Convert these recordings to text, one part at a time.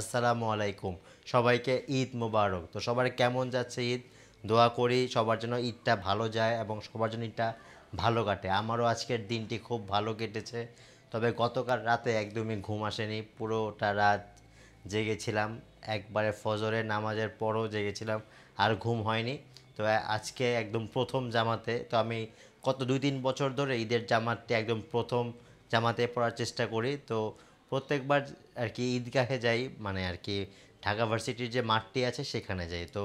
আসসালামু আলাইকুম সবাইকে ঈদ মোবারক তো সবার কেমন যাচ্ছে ঈদ দোয়া করি সবার জন্য ঈদটা ভালো যায় এবং সবার জন্য ঈদটা ভালো কাটে আমারও আজকের দিনটি খুব ভালো কেটেছে তবে গতকাল রাতে একদমই ঘুম আসেনি পুরোটা রাত জেগেছিলাম একবারে ফজরে নামাজের পরও জেগেছিলাম আর ঘুম হয়নি তো আজকে একদম প্রথম জামাতে তো আমি কত দুই তিন বছর ধরে ঈদের জামাতটি একদম প্রথম জামাতে পড়ার চেষ্টা করি তো প্রত্যেকবার আর কি ঈদগাহে যাই মানে আর কি ঢাকা ভার্সিটির যে মাঠটি আছে সেখানে যাই তো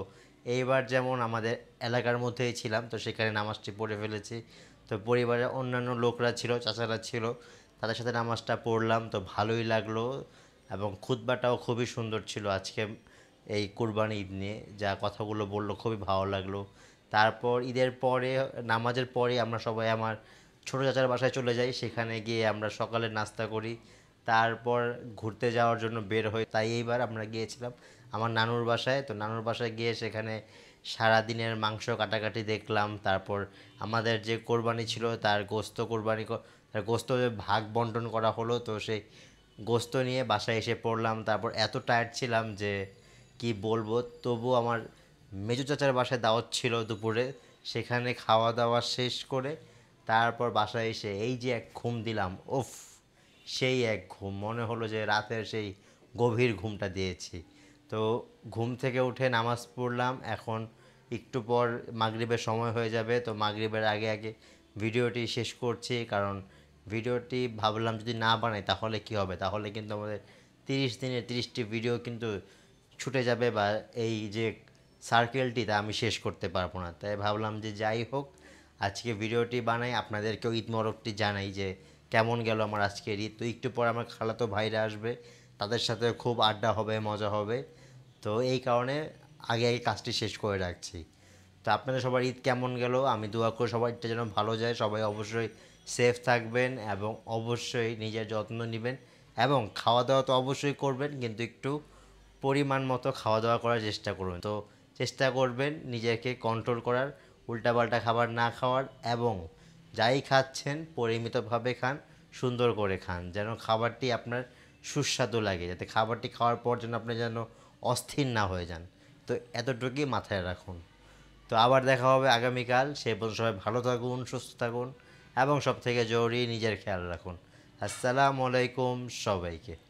এইবার যেমন আমাদের এলাকার মধ্যেই ছিলাম তো সেখানে নামাজটি পড়ে ফেলেছি তো পরিবারের অন্যান্য লোকরা ছিল চাচারা ছিল তাদের সাথে নামাজটা পড়লাম তো ভালোই লাগলো এবং খুতবাটাও খুবই সুন্দর ছিল আজকে এই কোরবানি ঈদ নিয়ে যা কথাগুলো বললো খুবই ভালো লাগলো তারপর ঈদের পরে নামাজের পরে আমরা সবাই আমার ছোটো চাচার বাসায় চলে যাই সেখানে গিয়ে আমরা সকালে নাস্তা করি তারপর ঘুরতে যাওয়ার জন্য বের হই তাই এইবার আমরা গিয়েছিলাম আমার নানুর বাসায় তো নানুর বাসায় গিয়ে সেখানে সারাদিনের মাংস কাটাকাটি দেখলাম তারপর আমাদের যে কোরবানি ছিল তার গোস্ত কোরবানি তার গোস্ত ভাগ বন্টন করা হলো তো সেই গোস্ত নিয়ে বাসায় এসে পড়লাম তারপর এত টায়ার্ড ছিলাম যে কি বলবো তবু আমার মেজু চাচার বাসায় দাওয়াত ছিল দুপুরে সেখানে খাওয়া দাওয়া শেষ করে তারপর বাসায় এসে এই যে এক ঘুম দিলাম ওফ সেই এক ঘুম মনে হলো যে রাতের সেই গভীর ঘুমটা দিয়েছি তো ঘুম থেকে উঠে নামাজ পড়লাম এখন একটু পর মাগরীবের সময় হয়ে যাবে তো মাগরীবের আগে আগে ভিডিওটি শেষ করছি কারণ ভিডিওটি ভাবলাম যদি না বানাই তাহলে কি হবে তাহলে কিন্তু আমাদের তিরিশ দিনের তিরিশটি ভিডিও কিন্তু ছুটে যাবে বা এই যে সার্কেলটি তা আমি শেষ করতে পারবো না তাই ভাবলাম যে যাই হোক আজকে ভিডিওটি বানাই আপনাদেরকেও ঈদ মরকটি জানাই যে কেমন গেল আমার আজকের ঈদ তো একটু পর আমার খালাতো ভাইরা আসবে তাদের সাথে খুব আড্ডা হবে মজা হবে তো এই কারণে আগে আগে কাজটি শেষ করে রাখছি তো আপনাদের সবার ঈদ কেমন গেল আমি দোয়া করে সবার ঈদটা যেন ভালো যায় সবাই অবশ্যই সেফ থাকবেন এবং অবশ্যই নিজের যত্ন নেবেন এবং খাওয়া দাওয়া তো অবশ্যই করবেন কিন্তু একটু পরিমাণ মতো খাওয়া দাওয়া করার চেষ্টা করুন তো চেষ্টা করবেন নিজেকে কন্ট্রোল করার উল্টাপাল্টা খাবার না খাওয়ার এবং যাই খাচ্ছেন পরিমিতভাবে খান সুন্দর করে খান যেন খাবারটি আপনার সুস্বাদু লাগে যাতে খাবারটি খাওয়ার পর যেন আপনি যেন অস্থির না হয়ে যান তো এতটুকুই মাথায় রাখুন তো আবার দেখা হবে আগামীকাল সে পর্যন্ত সবাই ভালো থাকুন সুস্থ থাকুন এবং সবথেকে জরুরি নিজের খেয়াল রাখুন আসসালামু আলাইকুম সবাইকে